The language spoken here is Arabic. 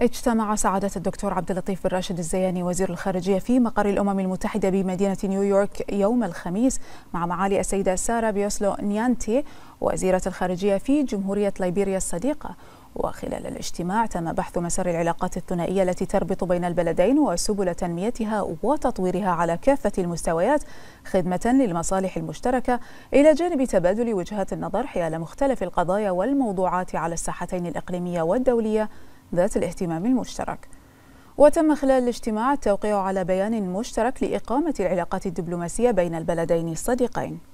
اجتمع سعادة الدكتور عبد اللطيف بن راشد الزياني وزير الخارجية في مقر الأمم المتحدة بمدينة نيويورك يوم الخميس مع معالي السيدة سارة بيوسلو نيانتي وزيرة الخارجية في جمهورية ليبيريا الصديقة وخلال الاجتماع تم بحث مسار العلاقات الثنائية التي تربط بين البلدين وسبل تنميتها وتطويرها على كافة المستويات خدمة للمصالح المشتركة إلى جانب تبادل وجهات النظر حيال مختلف القضايا والموضوعات على الساحتين الإقليمية والدولية ذات الاهتمام المشترك وتم خلال الاجتماع التوقيع على بيان مشترك لإقامة العلاقات الدبلوماسية بين البلدين الصديقين